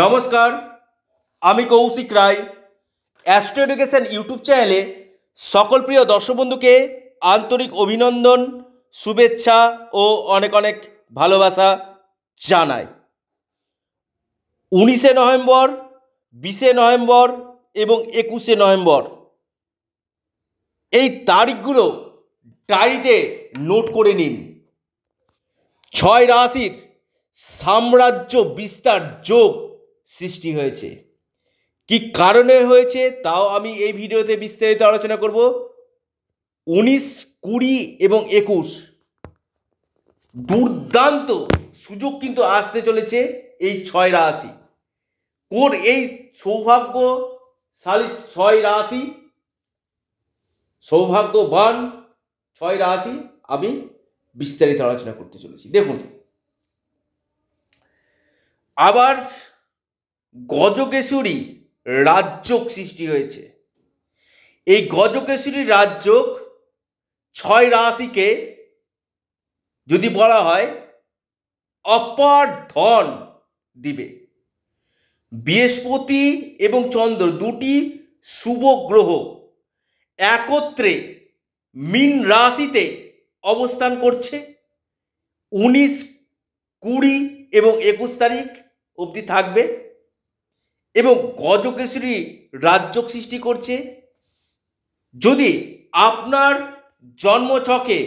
নমস্কার আমি Kaushik Roy astro education YouTube চ্যানেলে সকল প্রিয় দর্শক বন্ধুকে আন্তরিক অভিনন্দন শুভেচ্ছা ও অনেক অনেক ভালোবাসা জানাই উনিশে নভেম্বর বিশে নভেম্বর এবং একুশে নভেম্বর এই তারিখগুলো ডায়েরিতে নোট করে নিন ছয় রাশির সাম্রাজ্য বিস্তার যোগ সৃষ্টি হয়েছে কি কারণে হয়েছে তাও আমি এই ভিডিওতে বিস্তারিত আলোচনা করব উনিশ কুড়ি এবং একুশ দুর্দান্ত সুযোগ কিন্তু আসতে চলেছে এই ছয় রাশি কোন এই সৌভাগ্য শালী ছয় রাশি সৌভাগ্যবান ছয় রাশি আমি বিস্তারিত আলোচনা করতে চলেছি দেখুন আবার গজকেশরী রাজযোগ সৃষ্টি হয়েছে এই গজকেশরী রাজযোগ ছয় রাশিকে যদি বলা হয় অপার ধন দিবে বৃহস্পতি এবং চন্দ্র দুটি শুভ গ্রহ একত্রে মিন রাশিতে অবস্থান করছে উনিশ কুড়ি এবং একুশ তারিখ অবধি থাকবে এবং গজকেশরী রাজ্য সৃষ্টি করছে যদি আপনার জন্মছকে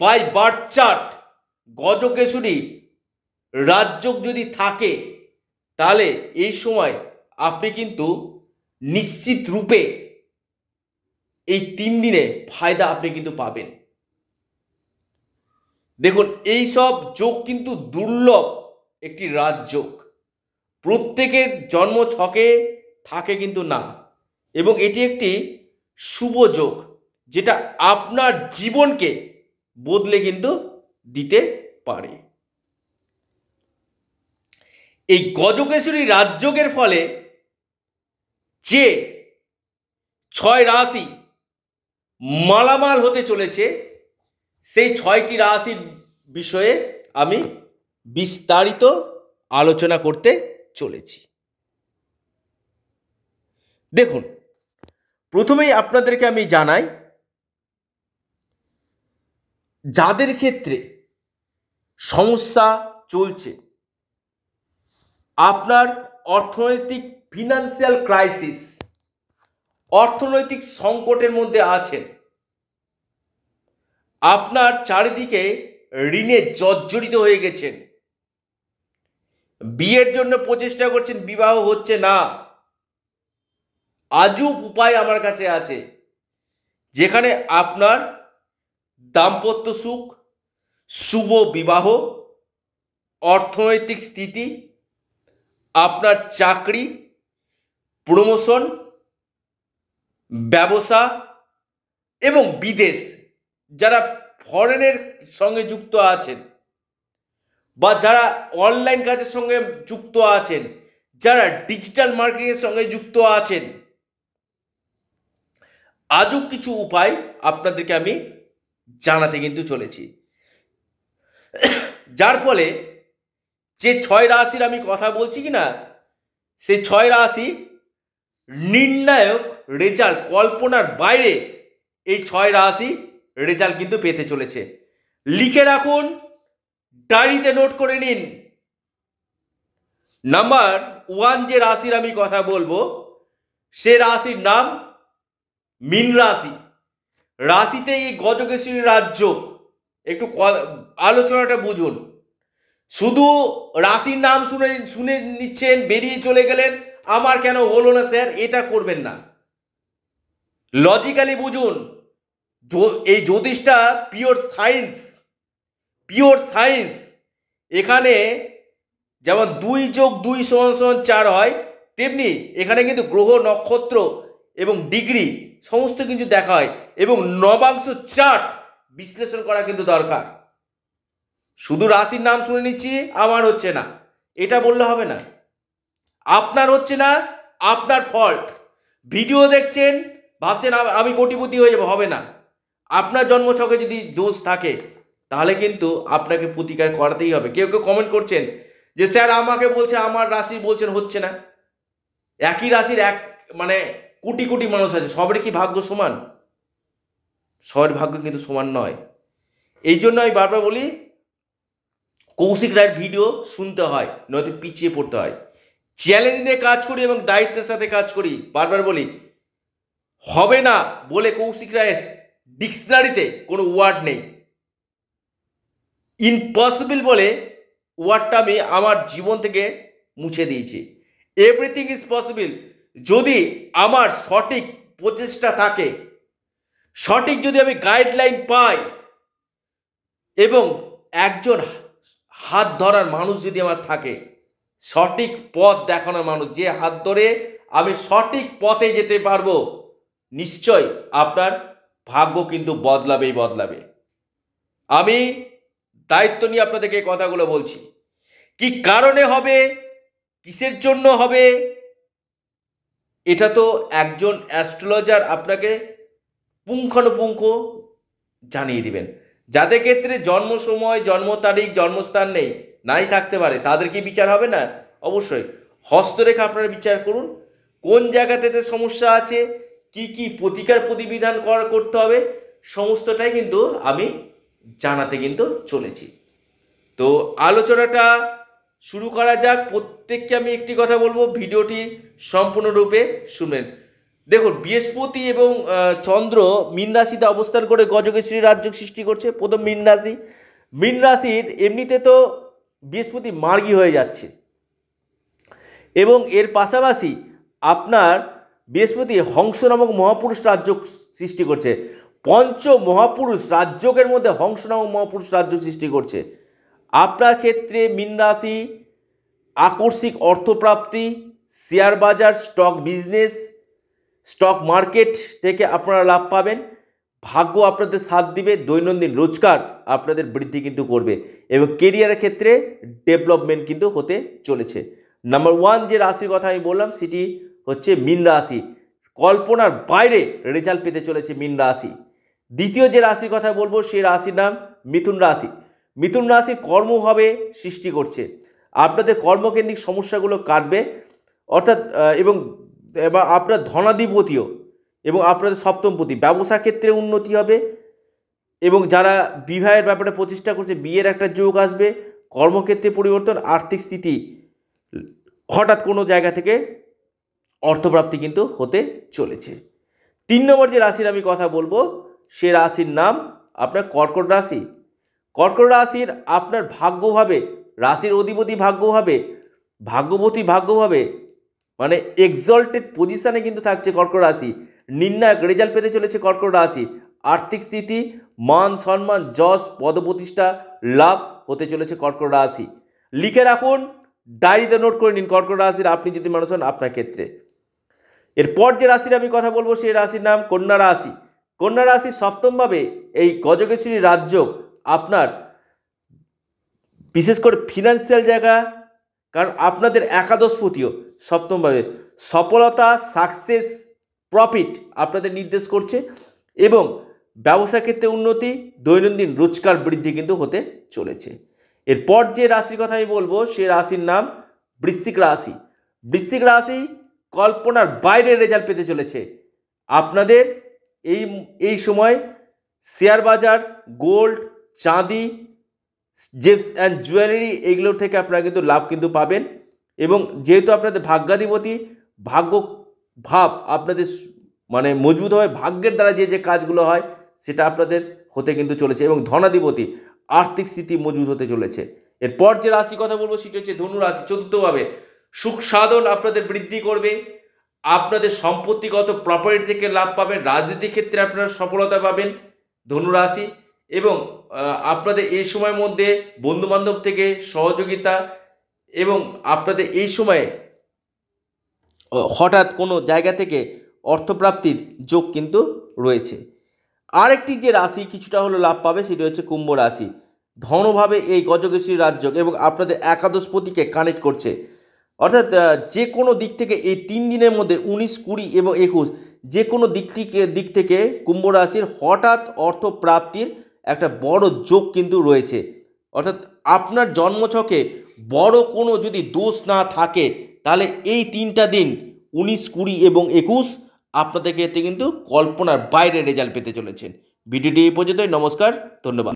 বাই বার্থ চার্ট গজকেশরী রাজ্য যদি থাকে তাহলে এই সময় আপনি কিন্তু নিশ্চিত রূপে এই তিন দিনে ফায়দা আপনি কিন্তু পাবেন দেখুন এই সব যোগ কিন্তু দুর্লভ একটি রাজযোগ প্রত্যেকের জন্ম ছকে থাকে কিন্তু না এবং এটি একটি শুভ যোগ যেটা আপনার জীবনকে বদলে কিন্তু দিতে পারে এই গজকেশ্বরী রাজযোগের ফলে যে ছয় রাশি মালামাল হতে চলেছে সেই ছয়টি রাশির বিষয়ে আমি বিস্তারিত আলোচনা করতে চলেছি দেখুন প্রথমেই আপনাদেরকে আমি জানাই যাদের ক্ষেত্রে সমস্যা চলছে আপনার অর্থনৈতিক ফিনান্সিয়াল ক্রাইসিস অর্থনৈতিক সংকটের মধ্যে আছেন আপনার চারিদিকে ঋণে জর্জরিত হয়ে গেছেন বিয়ের জন্য প্রচেষ্টা করছেন বিবাহ হচ্ছে না আজও উপায় আমার কাছে আছে যেখানে আপনার দাম্পত্য সুখ শুভ বিবাহ অর্থনৈতিক স্থিতি আপনার চাকরি প্রমোশন ব্যবসা এবং বিদেশ যারা ফরেনের সঙ্গে যুক্ত আছেন বা যারা অনলাইন কাজের সঙ্গে যুক্ত আছেন যারা ডিজিটাল মার্কেটিংয়ের সঙ্গে যুক্ত আছেন আজও কিছু উপায় আপনাদেরকে আমি জানাতে কিন্তু চলেছি যার ফলে যে ছয় রাশির আমি কথা বলছি কি না সে ছয় রাশি নির্ণায়ক রেজাল্ট কল্পনার বাইরে এই ছয় রাশি রেজাল্ট কিন্তু পেতে চলেছে লিখে রাখুন ডায়েরিতে নোট করে নিন নাম্বার ওয়ান যে রাশির আমি কথা বলবো সে রাশির নাম মিন রাশি রাশিতে এই গজকেশ্বরী রাজ্য একটু আলোচনাটা বুঝুন শুধু রাশির নাম শুনে শুনে নিচ্ছেন বেরিয়ে চলে গেলেন আমার কেন হলো না স্যার এটা করবেন না লজিক্যালি বুঝুন এই জ্যোতিষটা পিওর সায়েন্স পিওর সায়েন্স এখানে যেমন দুই যোগ দুই সমান সমান চার হয় তেমনি এখানে কিন্তু গ্রহ নক্ষত্র এবং ডিগ্রি সমস্ত কিছু দেখা হয় এবং নবাংশ চার্ট বিশ্লেষণ করা কিন্তু দরকার শুধু রাশির নাম শুনে নিচ্ছি আমার হচ্ছে না এটা বললে হবে না আপনার হচ্ছে না আপনার ফল্ট ভিডিও দেখছেন ভাবছেন আমি কোটিপতি হয়ে যাবো হবে না আপনার জন্মছকে যদি দোষ থাকে তাহলে কিন্তু আপনাকে প্রতিকার করাতেই হবে কেউ কেউ কমেন্ট করছেন যে স্যার আমাকে বলছে আমার রাশি বলছেন হচ্ছে না একই রাশির এক মানে কোটি কোটি মানুষ আছে সবারই কি ভাগ্য সমান সবার ভাগ্য কিন্তু সমান নয় এই জন্য আমি বারবার বলি কৌশিক রায়ের ভিডিও শুনতে হয় নয়তো পিছিয়ে পড়তে হয় চ্যালেঞ্জ নিয়ে কাজ করি এবং দায়িত্বের সাথে কাজ করি বারবার বলি হবে না বলে কৌশিক রায়ের ডিকশনারিতে কোনো ওয়ার্ড নেই ইম্পসিবল বলে ওয়ার্ডটা আমি আমার জীবন থেকে মুছে দিয়েছি এভরিথিং ইজ পসিবল যদি আমার সঠিক প্রচেষ্টা থাকে সঠিক যদি আমি গাইডলাইন পাই এবং একজন হাত ধরার মানুষ যদি আমার থাকে সঠিক পথ দেখানোর মানুষ যে হাত ধরে আমি সঠিক পথে যেতে পারবো নিশ্চয় আপনার ভাগ্য কিন্তু বদলাবেই বদলাবে আমি দায়িত্ব নিয়ে আপনাদেরকে কথাগুলো বলছি কি কারণে হবে কিসের জন্য হবে এটা তো একজন অ্যাস্ট্রোলজার আপনাকে পুঙ্খানুপুঙ্খ জানিয়ে দিবেন যাদের ক্ষেত্রে জন্ম সময় জন্ম তারিখ জন্মস্থান নেই নাই থাকতে পারে তাদের কি বিচার হবে না অবশ্যই হস্তরেখা আপনারা বিচার করুন কোন জায়গাতে সমস্যা আছে কি কি প্রতিকার প্রতিবিধান করা করতে হবে সমস্তটাই কিন্তু আমি জানাতে কিন্তু চলেছি তো আলোচনাটা শুরু করা যাক প্রত্যেককে আমি একটি কথা বলবো ভিডিওটি সম্পূর্ণরূপে শুনবেন দেখুন বৃহস্পতি এবং চন্দ্র মীন রাশিতে অবস্থান করে গজকেশ্বরী রাজ্য সৃষ্টি করছে প্রথম মীন রাশি মীন রাশির এমনিতে তো বৃহস্পতি মার্গী হয়ে যাচ্ছে এবং এর পাশাপাশি আপনার বৃহস্পতি হংস নামক মহাপুরুষ রাজ্য সৃষ্টি করছে পঞ্চ মহাপুরুষ রাজ্যকের মধ্যে হংস নামক মহাপুরুষ রাজ্য সৃষ্টি করছে আপনার ক্ষেত্রে মিন রাশি আকস্মিক অর্থপ্রাপ্তি শেয়ার বাজার স্টক বিজনেস স্টক মার্কেট থেকে আপনারা লাভ পাবেন ভাগ্য আপনাদের সাথ দিবে দৈনন্দিন রোজগার আপনাদের বৃদ্ধি কিন্তু করবে এবং কেরিয়ারের ক্ষেত্রে ডেভেলপমেন্ট কিন্তু হতে চলেছে নাম্বার ওয়ান যে রাশির কথা আমি বললাম সেটি হচ্ছে মিন রাশি কল্পনার বাইরে রেজাল্ট পেতে চলেছে মিন রাশি দ্বিতীয় যে রাশির কথা বলবো সেই রাশির নাম মিথুন রাশি মিথুন রাশি কর্ম হবে সৃষ্টি করছে আপনাদের কর্মকেন্দ্রিক সমস্যাগুলো কাটবে অর্থাৎ এবং আপনার ধনাধিপতিও এবং আপনাদের সপ্তমপতি ব্যবসা ক্ষেত্রে উন্নতি হবে এবং যারা বিবাহের ব্যাপারে প্রচেষ্টা করছে বিয়ের একটা যোগ আসবে কর্মক্ষেত্রে পরিবর্তন আর্থিক স্থিতি হঠাৎ কোনো জায়গা থেকে অর্থপ্রাপ্তি কিন্তু হতে চলেছে তিন নম্বর যে রাশির আমি কথা বলবো সে রাশির নাম আপনার কর্কট রাশি কর্কট রাশির আপনার ভাগ্যভাবে রাশির অধিপতি ভাগ্যভাবে ভাগ্যবতী ভাগ্যভাবে মানে এক্সল্টেড পজিশানে কিন্তু থাকছে কর্কট রাশি নির্ণায়ক রেজাল্ট পেতে চলেছে কর্কট রাশি আর্থিক স্থিতি মান সম্মান যশ পদপ্রতিষ্ঠা লাভ হতে চলেছে কর্কট রাশি লিখে রাখুন ডায়েরিতে নোট করে নিন কর্কট রাশির আপনি যদি মানুষ হন আপনার ক্ষেত্রে এরপর যে রাশির আমি কথা বলবো সেই রাশির নাম কন্যা রাশি কন্যা রাশি সপ্তমভাবে এই গজকেশ্বরী রাজ্য আপনার বিশেষ করে ফিনান্সিয়াল জায়গা কারণ আপনাদের একাদশ একাদশপতিও সপ্তমভাবে সফলতা সাকসেস প্রফিট আপনাদের নির্দেশ করছে এবং ব্যবসা ক্ষেত্রে উন্নতি দৈনন্দিন রোজগার বৃদ্ধি কিন্তু হতে চলেছে এরপর যে রাশির কথা আমি বলবো সে রাশির নাম বৃশ্চিক রাশি বৃশ্চিক রাশি কল্পনার বাইরে রেজাল্ট পেতে চলেছে আপনাদের এই এই সময় শেয়ার বাজার গোল্ড চাঁদি জেপস অ্যান্ড জুয়েলারি এইগুলো থেকে আপনারা কিন্তু লাভ কিন্তু পাবেন এবং যেহেতু আপনাদের ভাগ্যাধিপতি ভাগ্য ভাব আপনাদের মানে মজবুত হয় ভাগ্যের দ্বারা যে যে কাজগুলো হয় সেটা আপনাদের হতে কিন্তু চলেছে এবং ধনাধিপতি আর্থিক স্থিতি মজবুত হতে চলেছে এরপর যে রাশি কথা বলবো সেটা হচ্ছে ধনু রাশি চতুর্থভাবে সুখ সাধন আপনাদের বৃদ্ধি করবে আপনাদের সম্পত্তিগত প্রপার্টি থেকে লাভ পাবেন রাজনীতির ক্ষেত্রে আপনারা সফলতা পাবেন ধনুরাশি এবং আপনাদের এই সময়ের মধ্যে বন্ধুবান্ধব থেকে সহযোগিতা এবং আপনাদের এই সময়ে হঠাৎ কোনো জায়গা থেকে অর্থপ্রাপ্তির যোগ কিন্তু রয়েছে আরেকটি যে রাশি কিছুটা হলো লাভ পাবে সেটি হচ্ছে কুম্ভ রাশি ধনভাবে এই গজকেশ্বরী রাজযোগ এবং আপনাদের একাদশপতিকে কানেক্ট করছে অর্থাৎ যে কোনো দিক থেকে এই তিন দিনের মধ্যে উনিশ কুড়ি এবং একুশ যে কোনো দিক থেকে দিক থেকে কুম্ভ রাশির হঠাৎ অর্থ প্রাপ্তির একটা বড় যোগ কিন্তু রয়েছে অর্থাৎ আপনার জন্মছকে বড় কোনো যদি দোষ না থাকে তাহলে এই তিনটা দিন উনিশ কুড়ি এবং একুশ আপনাদের ক্ষেত্রে কিন্তু কল্পনার বাইরে রেজাল্ট পেতে চলেছেন ভিডিওটি এই পর্যন্তই নমস্কার ধন্যবাদ